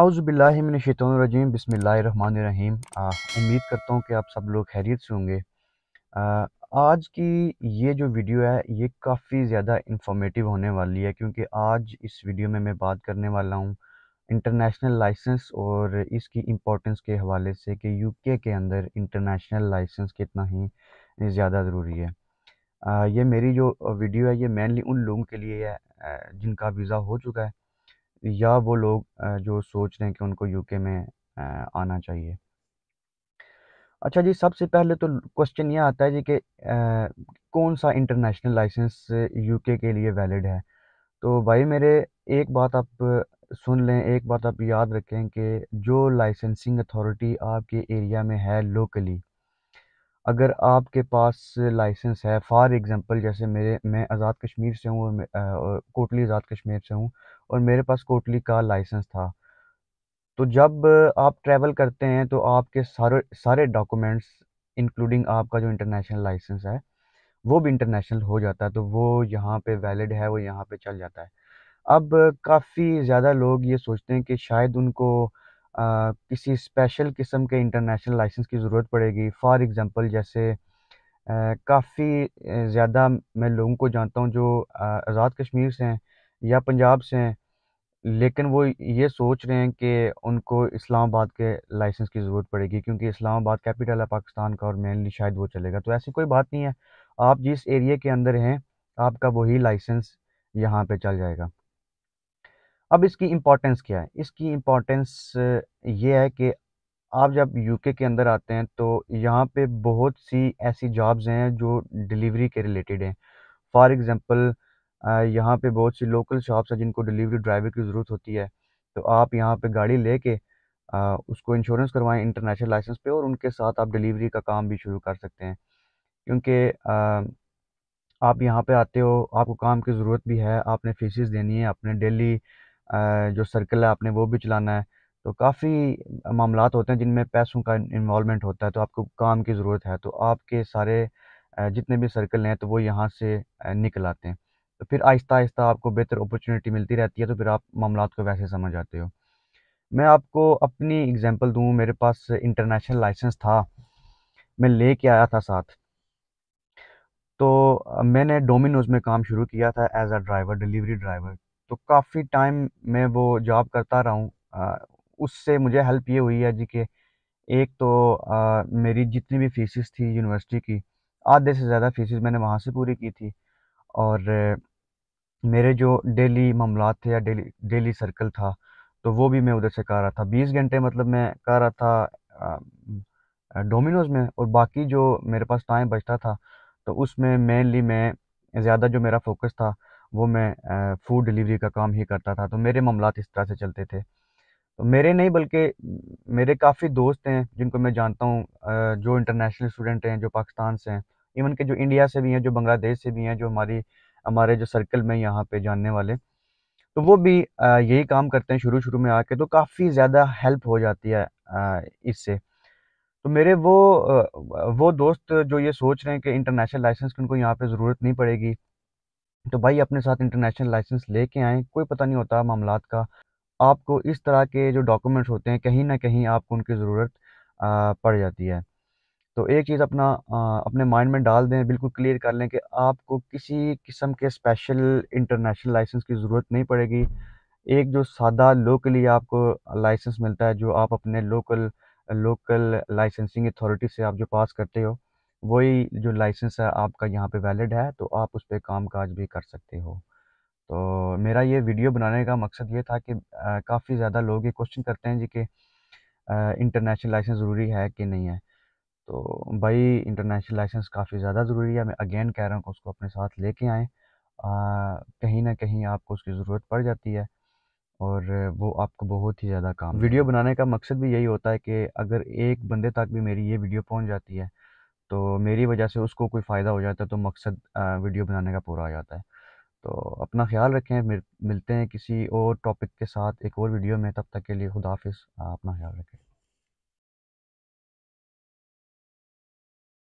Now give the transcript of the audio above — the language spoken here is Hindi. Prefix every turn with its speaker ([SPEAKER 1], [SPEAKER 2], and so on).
[SPEAKER 1] अज़बिल्लिमिनशतरजीम बसमीम उम्मीद करता हूँ कि आप सब लोग खैरियत से होंगे आज की ये जो वीडियो है ये काफ़ी ज़्यादा इंफॉर्मेटिव होने वाली है क्योंकि आज इस वीडियो में मैं बात करने वाला हूँ इंटरनेशनल लाइसेंस और इसकी इम्पोर्टेंस के हवाले से कि यूके के अंदर इंटरनेशनल लाइसेंस कितना ही ज़्यादा ज़रूरी है आ, ये मेरी जो वीडियो है ये मेनली उन लोगों के लिए है जिनका वीज़ा हो चुका है या वो लोग जो सोच रहे हैं कि उनको यूके में आना चाहिए अच्छा जी सबसे पहले तो क्वेश्चन ये आता है जी कि कौन सा इंटरनेशनल लाइसेंस यूके के लिए वैलिड है तो भाई मेरे एक बात आप सुन लें एक बात आप याद रखें कि जो लाइसेंसिंग अथॉरिटी आपके एरिया में है लोकली अगर आपके पास लाइसेंस है फॉर एग्ज़ाम्पल जैसे मेरे मैं आज़ाद कश्मीर से हूँ कोटली आज़ाद कश्मीर से हूँ और मेरे पास कोटली का लाइसेंस था तो जब आप ट्रैवल करते हैं तो आपके सारे सारे डॉक्यूमेंट्स इंक्लूडिंग आपका जो इंटरनेशनल लाइसेंस है वो भी इंटरनेशनल हो जाता है तो वो यहाँ पे वैलिड है वो यहाँ पे चल जाता है अब काफ़ी ज़्यादा लोग ये सोचते हैं कि शायद उनको किसी स्पेशल किस्म के इंटरनेशनल लाइसेंस की ज़रूरत पड़ेगी फ़ॉर एग्ज़ाम्पल जैसे काफ़ी ज़्यादा मैं लोगों को जानता हूँ जो आज़ाद कश्मीर से हैं या पंजाब से हैं लेकिन वो ये सोच रहे हैं कि उनको इस्लामाबाद के लाइसेंस की ज़रूरत पड़ेगी क्योंकि इस्लामाबाद कैपिटल है पाकिस्तान का और मेनली शायद वो चलेगा तो ऐसी कोई बात नहीं है आप जिस एरिए के अंदर हैं आपका वही लाइसेंस यहाँ पे चल जाएगा अब इसकी इम्पोर्टेंस क्या है इसकी इम्पोर्टेंस ये है कि आप जब यूके के अंदर आते हैं तो यहाँ पे बहुत सी ऐसी जॉब्स हैं जो डिलीवरी के रिलेटेड हैं फॉर एग्ज़ाम्पल यहाँ पे बहुत सी लोकल शॉप्स हैं जिनको डिलीवरी ड्राइवर की ज़रूरत होती है तो आप यहाँ पे गाड़ी लेके उसको इंश्योरेंस करवाएं इंटरनेशनल लाइसेंस पे और उनके साथ आप डिलीवरी का काम भी शुरू कर सकते हैं क्योंकि आप यहाँ पे आते हो आपको काम की ज़रूरत भी है आपने फीसिस देनी है अपने डेली जो सर्कल है आपने वो भी चलाना है तो काफ़ी मामला होते हैं जिनमें पैसों का इन्वॉलमेंट होता है तो आपको काम की ज़रूरत है तो आपके सारे जितने भी सर्कल हैं तो वो यहाँ से निकल आते हैं तो फिर आहिस्ता आहिस्ता आपको बेहतर अपॉर्चुनिटी मिलती रहती है तो फिर आप मामला को वैसे समझ आते हो मैं आपको अपनी एग्जांपल दूँ मेरे पास इंटरनेशनल लाइसेंस था मैं ले के आया था साथ तो मैंने डोमिनोज में काम शुरू किया था as a driver delivery driver तो काफ़ी टाइम मैं वो जॉब करता रहा हूँ उससे मुझे हेल्प ये हुई है जी कि एक तो आ, मेरी जितनी भी फीसिस थी यूनिवर्सिटी की आधे से ज़्यादा फीसिस मैंने वहाँ से पूरी की थी और मेरे जो डेली मामला थे या डेली डेली सर्कल था तो वो भी मैं उधर से कर रहा था बीस घंटे मतलब मैं कर रहा था डोमिनोज में और बाकी जो मेरे पास टाइम बचता था तो उसमें मेनली मैं ज़्यादा जो मेरा फोकस था वो मैं फ़ूड डिलीवरी का काम ही करता था तो मेरे मामला इस तरह से चलते थे तो मेरे नहीं बल्कि मेरे काफ़ी दोस्त हैं जिनको मैं जानता हूँ जो इंटरनेशनल स्टूडेंट हैं जो पाकिस्तान से हैं इवन के जो इंडिया से भी हैं जो बांग्लादेश से भी हैं जो हमारी हमारे जो सर्कल में यहाँ पे जानने वाले तो वो भी यही काम करते हैं शुरू शुरू में आके तो काफ़ी ज़्यादा हेल्प हो जाती है इससे तो मेरे वो वो दोस्त जो ये सोच रहे हैं कि इंटरनेशनल लाइसेंस की उनको यहाँ पे ज़रूरत नहीं पड़ेगी तो भाई अपने साथ इंटरनेशनल लाइसेंस लेके आएँ कोई पता नहीं होता मामला का आपको इस तरह के जो डॉक्यूमेंट्स होते हैं कहीं ना कहीं आपको उनकी ज़रूरत पड़ जाती है तो एक चीज़ अपना आ, अपने माइंड में डाल दें बिल्कुल क्लियर कर लें कि आपको किसी किस्म के स्पेशल इंटरनेशनल लाइसेंस की ज़रूरत नहीं पड़ेगी एक जो सादा लोकली आपको लाइसेंस मिलता है जो आप अपने लोकल लोकल लाइसेंसिंग अथॉरिटी से आप जो पास करते हो वही जो लाइसेंस है आपका यहाँ पे वैलिड है तो आप उस पर काम काज भी कर सकते हो तो मेरा ये वीडियो बनाने का मकसद ये था कि काफ़ी ज़्यादा लोग ये क्वेश्चन करते हैं जी कि इंटरनेशनल लाइसेंस ज़रूरी है कि नहीं है तो भाई इंटरनेशनल लाइसेंस काफ़ी ज़्यादा ज़रूरी है मैं अगेन कह रहा हूँ उसको अपने साथ लेके आएँ कहीं ना कहीं आपको उसकी ज़रूरत पड़ जाती है और वो आपको बहुत ही ज़्यादा काम वीडियो बनाने का मकसद भी यही होता है कि अगर एक बंदे तक भी मेरी ये वीडियो पहुंच जाती है तो मेरी वजह से उसको कोई फ़ायदा हो जाता है तो मकसद वीडियो बनाने का पूरा आ जाता है तो अपना ख्याल रखें मिलते हैं किसी और टॉपिक के साथ एक और वीडियो में तब तक के लिए ख़ुदाफिस अपना ख्याल रखें